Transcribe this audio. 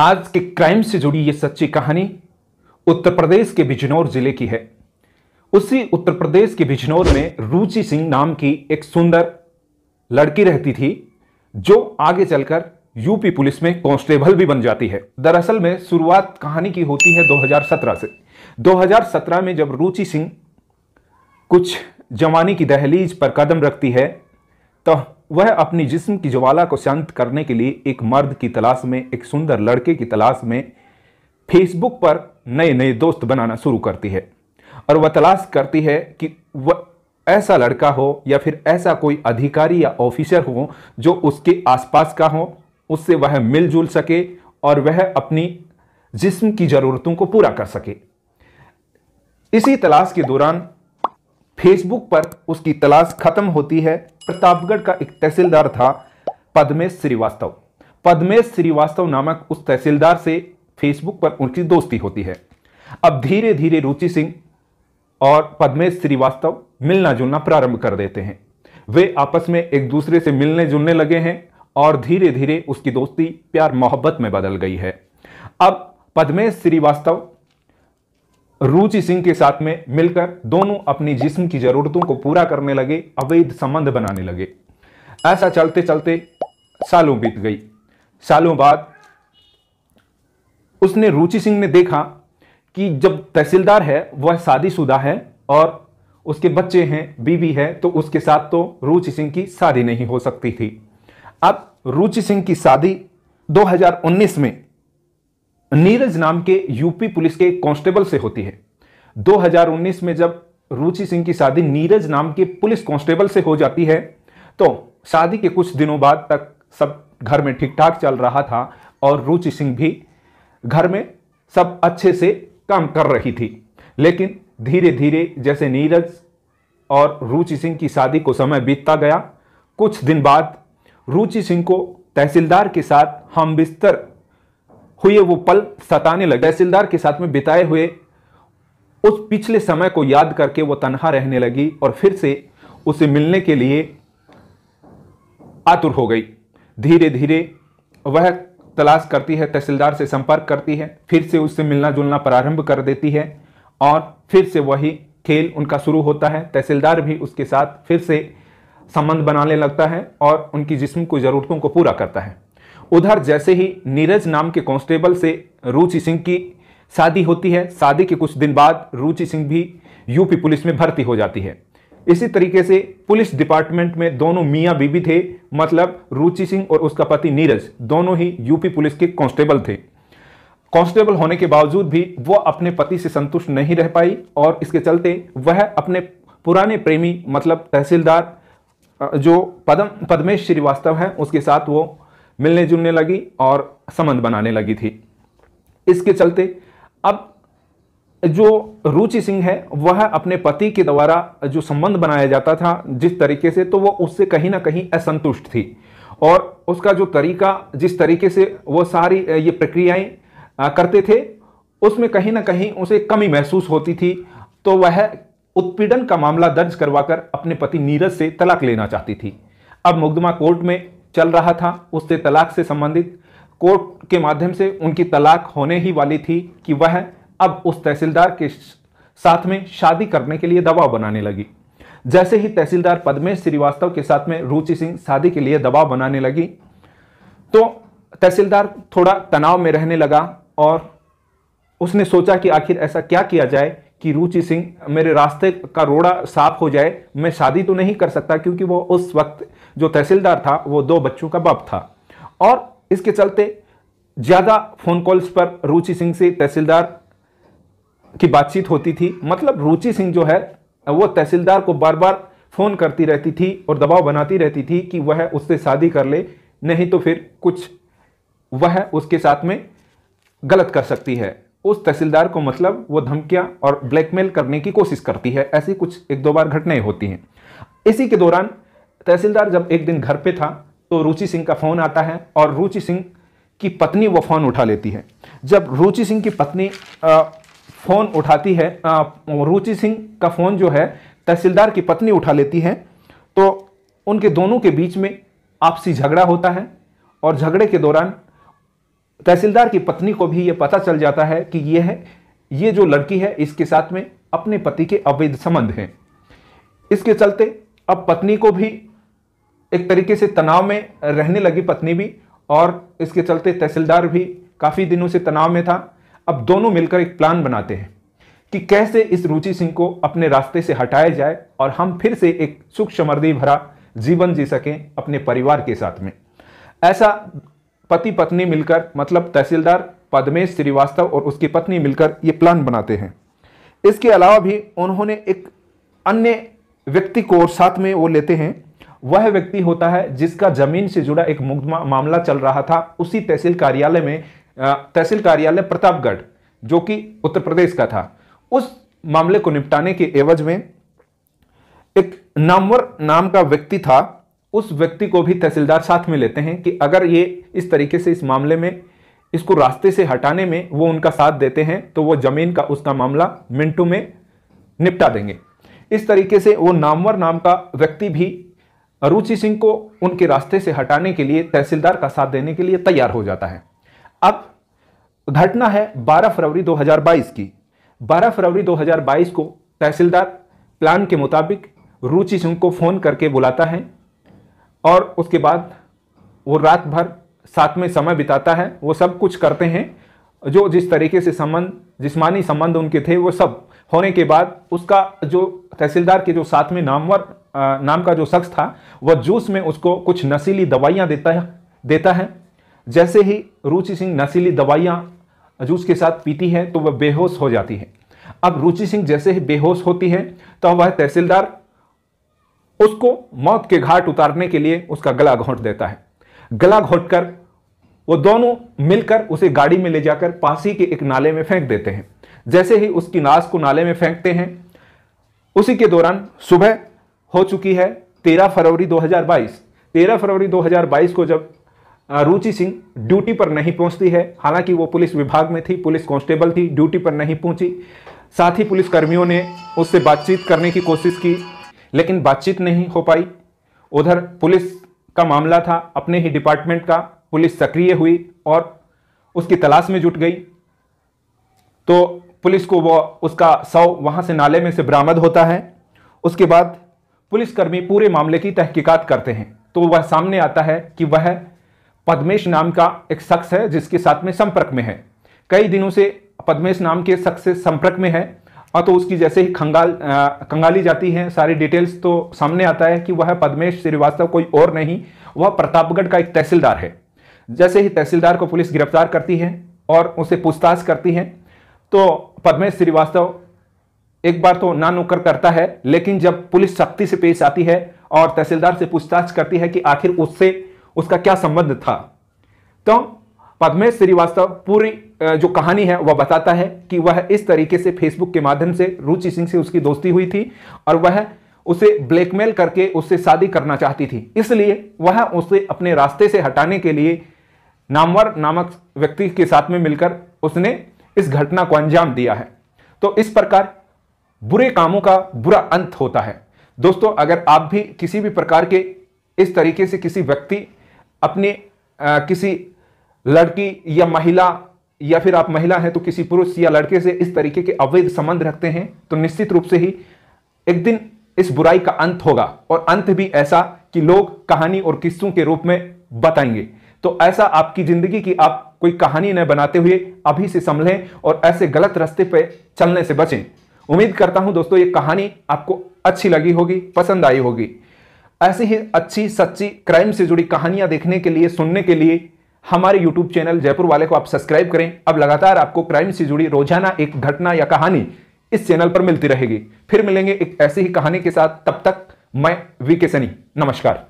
आज के क्राइम से जुड़ी यह सच्ची कहानी उत्तर प्रदेश के बिजनौर जिले की है उसी उत्तर प्रदेश के बिजनौर में रुचि सिंह नाम की एक सुंदर लड़की रहती थी जो आगे चलकर यूपी पुलिस में कांस्टेबल भी बन जाती है दरअसल में शुरुआत कहानी की होती है 2017 से 2017 में जब रुचि सिंह कुछ जवानी की दहलीज पर कदम रखती है तो वह अपनी जिस्म की ज्वाला को शांत करने के लिए एक मर्द की तलाश में एक सुंदर लड़के की तलाश में फेसबुक पर नए नए दोस्त बनाना शुरू करती है और वह तलाश करती है कि वह ऐसा लड़का हो या फिर ऐसा कोई अधिकारी या ऑफिसर हो जो उसके आसपास का हो उससे वह मिलजुल सके और वह अपनी जिस्म की ज़रूरतों को पूरा कर सके इसी तलाश के दौरान फेसबुक पर उसकी तलाश खत्म होती है प्रतापगढ़ का एक तहसीलदार था पद्मेश श्रीवास्तव पद्मेश श्रीवास्तव नामक उस तहसीलदार से फेसबुक पर उनकी दोस्ती होती है अब धीरे धीरे रुचि सिंह और पद्मेश श्रीवास्तव मिलना जुलना प्रारंभ कर देते हैं वे आपस में एक दूसरे से मिलने जुलने लगे हैं और धीरे धीरे उसकी दोस्ती प्यार मोहब्बत में बदल गई है अब पद्मेश श्रीवास्तव रुचि सिंह के साथ में मिलकर दोनों अपनी जिस्म की जरूरतों को पूरा करने लगे अवैध संबंध बनाने लगे ऐसा चलते चलते सालों बीत गई सालों बाद उसने रुचि सिंह ने देखा कि जब तहसीलदार है वह शादीशुदा है और उसके बच्चे हैं बीवी है तो उसके साथ तो रुचि सिंह की शादी नहीं हो सकती थी अब रुचि सिंह की शादी 2019 में नीरज नाम के यूपी पुलिस के कांस्टेबल से होती है 2019 में जब रुचि सिंह की शादी नीरज नाम के पुलिस कांस्टेबल से हो जाती है तो शादी के कुछ दिनों बाद तक सब घर में ठीक ठाक चल रहा था और रुचि सिंह भी घर में सब अच्छे से काम कर रही थी लेकिन धीरे धीरे जैसे नीरज और रुचि सिंह की शादी को समय बीतता गया कुछ दिन बाद रुचि सिंह को तहसीलदार के साथ हम बिस्तर हुए वो पल सताने लगे तहसीलदार के साथ में बिताए हुए उस पिछले समय को याद करके वो तनहा रहने लगी और फिर से उसे मिलने के लिए आतुर हो गई धीरे धीरे वह तलाश करती है तहसीलदार से संपर्क करती है फिर से उससे मिलना जुलना प्रारंभ कर देती है और फिर से वही खेल उनका शुरू होता है तहसीलदार भी उसके साथ फिर से संबंध बनाने लगता है और उनकी जिस्म की ज़रूरतों को पूरा करता है उधर जैसे ही नीरज नाम के कांस्टेबल से रुचि सिंह की शादी होती है शादी के कुछ दिन बाद रुचि सिंह भी यूपी पुलिस में भर्ती हो जाती है इसी तरीके से पुलिस डिपार्टमेंट में दोनों मियाँ बीबी थे मतलब रुचि सिंह और उसका पति नीरज दोनों ही यूपी पुलिस के कांस्टेबल थे कांस्टेबल होने के बावजूद भी वह अपने पति से संतुष्ट नहीं रह पाई और इसके चलते वह अपने पुराने प्रेमी मतलब तहसीलदार जो पदम पद्मेश श्रीवास्तव हैं उसके साथ वो मिलने जुलने लगी और संबंध बनाने लगी थी इसके चलते अब जो रुचि सिंह है वह अपने पति के द्वारा जो संबंध बनाया जाता था जिस तरीके से तो वह उससे कहीं ना कहीं असंतुष्ट थी और उसका जो तरीका जिस तरीके से वह सारी ये प्रक्रियाएं करते थे उसमें कहीं ना कहीं उसे कमी महसूस होती थी तो वह उत्पीड़न का मामला दर्ज करवाकर अपने पति नीरज से तलाक लेना चाहती थी अब मुकदमा कोर्ट में चल रहा था उससे तलाक से संबंधित कोर्ट के माध्यम से उनकी तलाक होने ही वाली थी कि वह अब उस तहसीलदार के साथ में शादी करने के लिए दबाव बनाने लगी जैसे ही तहसीलदार पद्मेश श्रीवास्तव के साथ में रुचि सिंह शादी के लिए दबाव बनाने लगी तो तहसीलदार थोड़ा तनाव में रहने लगा और उसने सोचा कि आखिर ऐसा क्या किया जाए कि रुचि सिंह मेरे रास्ते का रोड़ा साफ हो जाए मैं शादी तो नहीं कर सकता क्योंकि वो उस वक्त जो तहसीलदार था वो दो बच्चों का बाप था और इसके चलते ज़्यादा फ़ोन कॉल्स पर रुचि सिंह से तहसीलदार की बातचीत होती थी मतलब रुचि सिंह जो है वो तहसीलदार को बार बार फ़ोन करती रहती थी और दबाव बनाती रहती थी कि वह उससे शादी कर ले नहीं तो फिर कुछ वह उसके साथ में गलत कर सकती है उस तहसीलदार को मतलब वो धमकियां और ब्लैकमेल करने की कोशिश करती है ऐसी कुछ एक दो बार घटनाएं होती हैं इसी के दौरान तहसीलदार जब एक दिन घर पे था तो रुचि सिंह का फ़ोन आता है और रुचि सिंह की पत्नी वो फ़ोन उठा लेती है जब रुचि सिंह की पत्नी फ़ोन उठाती है रुचि सिंह का फ़ोन जो है तहसीलदार की पत्नी उठा लेती है तो उनके दोनों के बीच में आपसी झगड़ा होता है और झगड़े के दौरान तहसीलदार की पत्नी को भी ये पता चल जाता है कि ये है ये जो लड़की है इसके साथ में अपने पति के अवैध संबंध हैं इसके चलते अब पत्नी को भी एक तरीके से तनाव में रहने लगी पत्नी भी और इसके चलते तहसीलदार भी काफ़ी दिनों से तनाव में था अब दोनों मिलकर एक प्लान बनाते हैं कि कैसे इस रुचि सिंह को अपने रास्ते से हटाया जाए और हम फिर से एक सुख समृद्धि भरा जीवन जी सकें अपने परिवार के साथ में ऐसा पति पत्नी मिलकर मतलब तहसीलदार पद्मेश श्रीवास्तव और उसकी पत्नी मिलकर ये प्लान बनाते हैं इसके अलावा भी उन्होंने एक अन्य व्यक्ति को और साथ में वो लेते हैं वह व्यक्ति होता है जिसका जमीन से जुड़ा एक मुकदमा मामला चल रहा था उसी तहसील कार्यालय में तहसील कार्यालय प्रतापगढ़ जो कि उत्तर प्रदेश का था उस मामले को निपटाने के एवज में एक नामवर नाम का व्यक्ति था उस व्यक्ति को भी तहसीलदार साथ में लेते हैं कि अगर ये इस तरीके से इस मामले में इसको रास्ते से हटाने में वो उनका साथ देते हैं तो वो जमीन का उसका मामला मिनटों में निपटा देंगे इस तरीके से वो नामवर नाम का व्यक्ति भी अरुचि सिंह को उनके रास्ते से हटाने के लिए तहसीलदार का साथ देने के लिए तैयार हो जाता है अब घटना है 12 फरवरी 2022 की 12 फरवरी 2022 को तहसीलदार प्लान के मुताबिक रुचि सिंह को फ़ोन करके बुलाता है और उसके बाद वो रात भर साथ में समय बिताता है वो सब कुछ करते हैं जो जिस तरीके से संबंध जिस्मानी संबंध उनके थे वो सब होने के बाद उसका जो तहसीलदार के जो साथ में नामवर नाम का जो शख्स था वह जूस में उसको कुछ नशीली दवाइयाँ देता है देता है जैसे ही रुचि सिंह नशीली दवाइयाँ जूस के साथ पीती है तो वह बेहोश हो जाती है अब रुचि सिंह जैसे ही बेहोश होती है तो वह तहसीलदार उसको मौत के घाट उतारने के लिए उसका गला घोंट देता है गला घोट कर वो दोनों मिलकर उसे गाड़ी में ले जाकर पासी के एक नाले में फेंक देते हैं जैसे ही उसकी नाश को नाले में फेंकते हैं उसी के दौरान सुबह हो चुकी है 13 फरवरी 2022 13 फरवरी 2022 को जब रुचि सिंह ड्यूटी पर नहीं पहुंचती है हालांकि वो पुलिस विभाग में थी पुलिस कांस्टेबल थी ड्यूटी पर नहीं पहुंची साथ ही पुलिसकर्मियों ने उससे बातचीत करने की कोशिश की लेकिन बातचीत नहीं हो पाई उधर पुलिस का मामला था अपने ही डिपार्टमेंट का पुलिस सक्रिय हुई और उसकी तलाश में जुट गई तो पुलिस को वो उसका शव वहाँ से नाले में से बरामद होता है उसके बाद पुलिसकर्मी पूरे मामले की तहकीकात करते हैं तो वह सामने आता है कि वह पद्मेश नाम का एक शख्स है जिसके साथ में संपर्क में है कई दिनों से पद्मेश नाम के शख्स से संपर्क में है और हाँ, तो उसकी जैसे ही खंगाल कंगाली जाती है सारी डिटेल्स तो सामने आता है कि वह पद्मेश श्रीवास्तव कोई और नहीं वह प्रतापगढ़ का एक तहसीलदार है जैसे ही तहसीलदार को पुलिस गिरफ्तार करती है और उसे पूछताछ करती है तो पद्मेश श्रीवास्तव एक बार तो ना नौकर करता है लेकिन जब पुलिस सख्ती से पेश आती है और तहसीलदार से पूछताछ करती है कि आखिर उससे उसका क्या संबंध था तो पद्मेश श्रीवास्तव पूरी जो कहानी है वह बताता है कि वह इस तरीके से फेसबुक के माध्यम से रुचि सिंह से उसकी दोस्ती हुई थी और वह उसे ब्लैकमेल करके उससे शादी करना चाहती थी इसलिए वह उसे अपने रास्ते से हटाने के लिए नामवर नामक व्यक्ति के साथ में मिलकर उसने इस घटना को अंजाम दिया है तो इस प्रकार बुरे कामों का बुरा अंत होता है दोस्तों अगर आप भी किसी भी प्रकार के इस तरीके से किसी व्यक्ति अपने आ, किसी लड़की या महिला या फिर आप महिला हैं तो किसी पुरुष या लड़के से इस तरीके के अवैध संबंध रखते हैं तो निश्चित रूप से ही एक दिन इस बुराई का अंत होगा और अंत भी ऐसा कि लोग कहानी और किस्सों के रूप में बताएंगे तो ऐसा आपकी जिंदगी की आप कोई कहानी न बनाते हुए अभी से संभलें और ऐसे गलत रास्ते पर चलने से बचें उम्मीद करता हूं दोस्तों ये कहानी आपको अच्छी लगी होगी पसंद आई होगी ऐसी ही अच्छी सच्ची क्राइम से जुड़ी कहानियां देखने के लिए सुनने के लिए हमारे यूट्यूब चैनल जयपुर वाले को आप सब्सक्राइब करें अब लगातार आपको क्राइम से जुड़ी रोजाना एक घटना या कहानी इस चैनल पर मिलती रहेगी फिर मिलेंगे एक ऐसी ही कहानी के साथ तब तक मैं वी के सनी नमस्कार